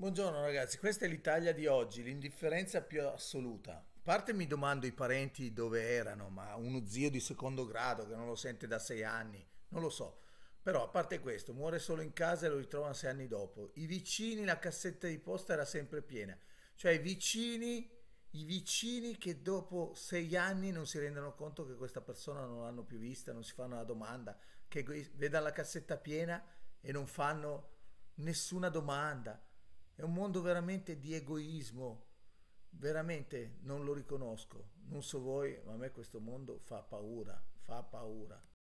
Buongiorno ragazzi, questa è l'Italia di oggi, l'indifferenza più assoluta. A parte mi domando i parenti dove erano, ma uno zio di secondo grado che non lo sente da sei anni, non lo so. Però a parte questo, muore solo in casa e lo ritrovano sei anni dopo. I vicini, la cassetta di posta era sempre piena. Cioè i vicini, i vicini che dopo sei anni non si rendono conto che questa persona non l'hanno più vista, non si fanno la domanda, che vedano la cassetta piena e non fanno nessuna domanda è un mondo veramente di egoismo, veramente non lo riconosco. Non so voi, ma a me questo mondo fa paura, fa paura.